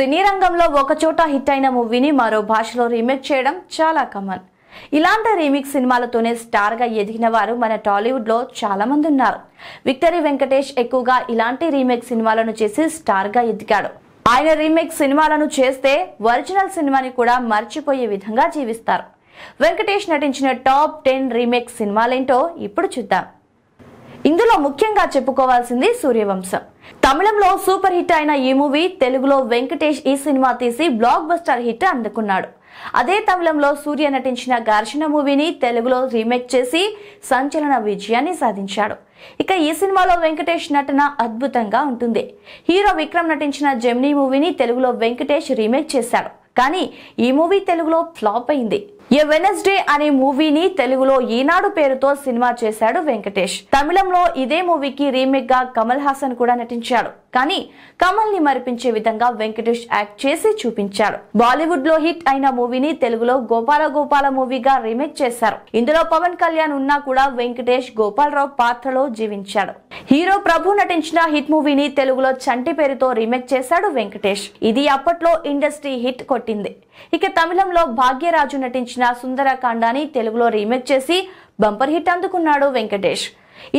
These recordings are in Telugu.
సినీ రంగంలో ఒకచోట హిట్ అయిన మూవీని మరో భాషలో రీమేక్ చేయడం చాలా కామన్ ఇలాంటి రీమేక్ సినిమాలతోనే స్టార్గా ఎదిగిన వారు మన టాలీవుడ్లో చాలామంది ఉన్నారు విక్టరీ వెంకటేష్ ఎక్కువగా ఇలాంటి రీమేక్ సినిమాలను చేసి స్టార్గా ఎదిగాడు ఆయన రీమేక్ సినిమాలను చేస్తే ఒరిజినల్ సినిమాని కూడా మర్చిపోయే విధంగా జీవిస్తారు వెంకటేష్ నటించిన టాప్ టెన్ రీమేక్ సినిమాలేంటో ఇప్పుడు చూద్దాం ఇందులో ముఖ్యంగా చెప్పుకోవాల్సింది సూర్యవంశం తమిళంలో సూపర్ హిట్ అయిన ఈ మూవీ తెలుగులో వెంకటేష్ ఈ సినిమా తీసి బ్లాక్ బస్టర్ హిట్ అందుకున్నాడు అదే తమిళంలో సూర్య నటించిన ఘర్షణ మూవీని తెలుగులో రీమేక్ చేసి సంచలన విజయాన్ని సాధించాడు ఇక ఈ సినిమాలో వెంకటేష్ నటన అద్భుతంగా ఉంటుంది హీరో విక్రమ్ నటించిన జెమినీ మూవీని తెలుగులో వెంకటేష్ రీమేక్ చేశాడు కానీ ఈ మూవీ తెలుగులో ఫ్లాప్ అయింది ఏ వెనస్డే అనే మూవీని తెలుగులో ఈనాడు పేరుతో సినిమా చేశాడు వెంకటేష్ తమిళంలో ఇదే మూవీకి రీమేక్ గా కమల్ హాసన్ కూడా నటించాడు కానీ కమల్ ని మరిపించే విధంగా వెంకటేష్ యాక్ట్ చేసి చూపించాడు బాలీవుడ్ లో హిట్ అయిన మూవీని తెలుగులో గోపాల గోపాల మూవీగా రీమేక్ చేశారు ఇందులో పవన్ కళ్యాణ్ ఉన్నా కూడా వెంకటేష్ గోపాలరావు పాత్రలో జీవించాడు హీరో ప్రభు నటించిన హిట్ మూవీని తెలుగులో చంటి పేరుతో రీమేక్ చేశాడు వెంకటేష్ ఇది అప్పట్లో ఇండస్ట్రీ హిట్ కొట్టింది ఇక తమిళంలో భాగ్యరాజు నటించిన సుందరకాండాని తెలుగులో రీమేక్ చేసి బంపర్ హిట్ అందుకున్నాడు వెంకటేష్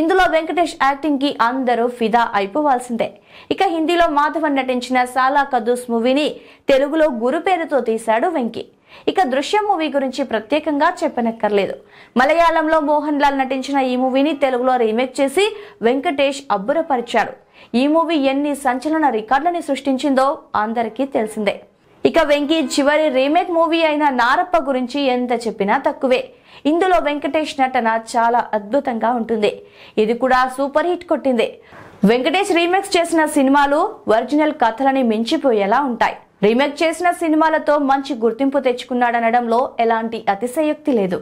ఇందులో వెంకటేష్ యాక్టింగ్ కి అందరూ ఫిదా అయిపోవాల్సిందే ఇక హిందీలో మాధవన్ నటించిన సాలా కదూస్ మూవీని తెలుగులో గురు పేరుతో తీశాడు వెంకీ ఇక దృశ్యం మూవీ గురించి ప్రత్యేకంగా చెప్పనక్కర్లేదు మలయాళంలో మోహన్ లాల్ నటించిన ఈ మూవీని తెలుగులో రీమేక్ చేసి వెంకటేష్ అబ్బురపరిచాడు ఈ మూవీ ఎన్ని సంచలన రికార్డులని సృష్టించిందో అందరికీ తెలిసిందే ఇక వెంకీ చివరి రీమేక్ మూవీ అయిన నారప్ప గురించి ఎంత చెప్పినా తక్కువే ఇందులో వెంకటేష్ నటన చాలా అద్భుతంగా ఉంటుంది ఇది కూడా సూపర్ హిట్ కొట్టింది వెంకటేష్ రీమేక్స్ చేసిన సినిమాలు ఒరిజినల్ కథలని మించిపోయేలా ఉంటాయి రీమేక్ చేసిన సినిమాలతో మంచి గుర్తింపు తెచ్చుకున్నాడనడంలో ఎలాంటి అతిశయోక్తి లేదు